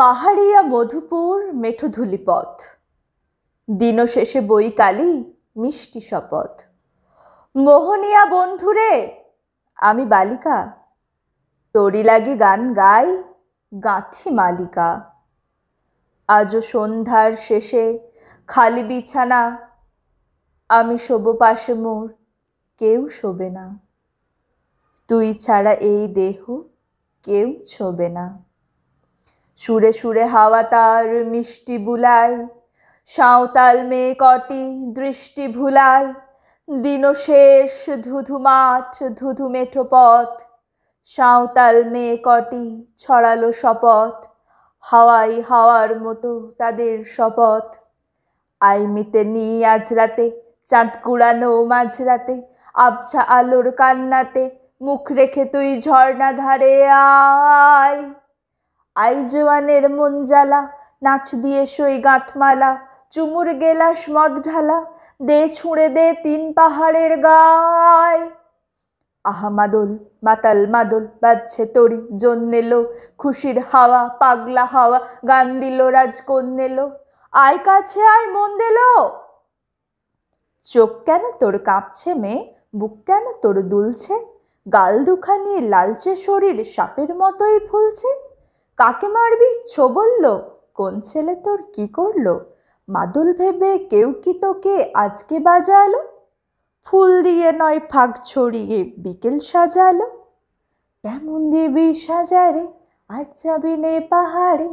পাহাড়িয়া মধুপুর মেঠোধুলি পথ দিনশেষে বই কালি মিষ্টি শপথ মোহনিয়া বন্ধুরে আমি বালিকা তরি লাগি গান গাই গাঁথি মালিকা আজও সন্ধ্যার শেষে খালি বিছানা আমি শোব পাশে মোর কেউ শোবে না তুই ছাড়া এই দেহ কেউ ছোবে না সুরে সুরে হাওয়া তার মিষ্টি বুলায় সাঁওতাল মেয়ে কটি দৃষ্টি ভুলায় দিন শেষ ধুধু মাঠ ধুধু মেঠো পথ সাঁওতাল মেয়ে কটি ছড়ালো শপথ হাওয়াই হাওয়ার মতো তাদের শপথ আইমিতে নি আজ রাতে চাঁদ কুড়ানো মাঝরাতে আবছা আলোর কান্নাতে মুখ রেখে তুই ঝর্ণাধারে ধারে আয় আইজোয়ানের জ্বালা নাচ দিয়ে সই গাঁথমালা চুমুর গেলাস মদ ঢালা দে ছুঁড়ে দে তিন পাহাড়ের গায় আহা মাদল মাতাল মাদল বাজছে তরি জন্মেলো খুশির হাওয়া পাগলা হাওয়া গান দিল রাজকন্যেলো আয় কাছে আয় মন দিল চোখ কেন তোর কাঁপছে মেয়ে বুক কেন তোর দুলছে গাল দুখানি লালচে শরীর সাপের মতোই ফুলছে কাকে মারবি ছো বলল কোন ছেলে তোর কি করলো মাদুল ভেবে কেউ কি তোকে আজকে বাজালো ফুল দিয়ে নয় ফাঁক ছড়িয়ে বিকেল সাজালো কেমন দিবি সাজারে আর চাবি নে পাহাড়ে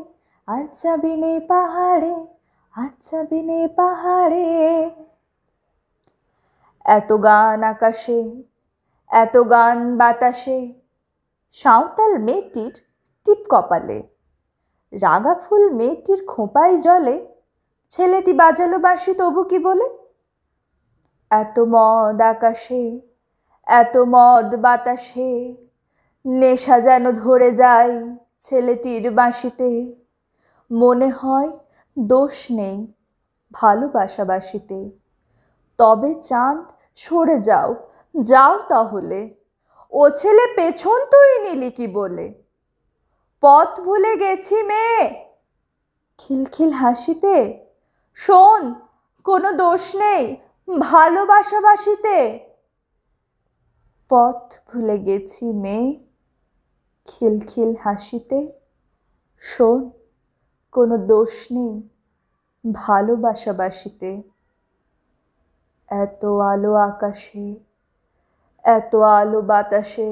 আর চাবি নে পাহাড়ে আর চাবি নে পাহাড়ে এত গান আকাশে এত গান বাতাসে সাঁওতাল মেয়েটির টিপ কপালে রাগা ফুল মেয়েটির খোঁপায় জলে ছেলেটি বাজালো বাসি তবু কি বলে এত মদ আকাশে এত মদ বাতাসে নেশা যেন ধরে যায় ছেলেটির বাঁশিতে মনে হয় দোষ নেই ভালোবাসাবাসিতে তবে চাঁদ সরে যাও যাও তাহলে ও ছেলে পেছন তুই নিলি কি বলে পথ ভুলে গেছি মেয়ে খিলখিল হাসিতে শোন কোনো দোষ নেই ভালোবাসাবাসিতে পথ ভুলে গেছি মেয়ে খিলখিল হাসিতে শোন কোনো দোষ নেই ভালোবাসাবাসিতে এত আলো আকাশে এত আলো বাতাসে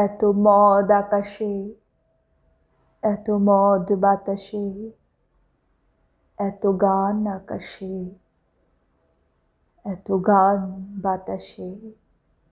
এত মদ আকাশে এত মদ বাতাসে এত গান আকাশে এত গান বাতাসে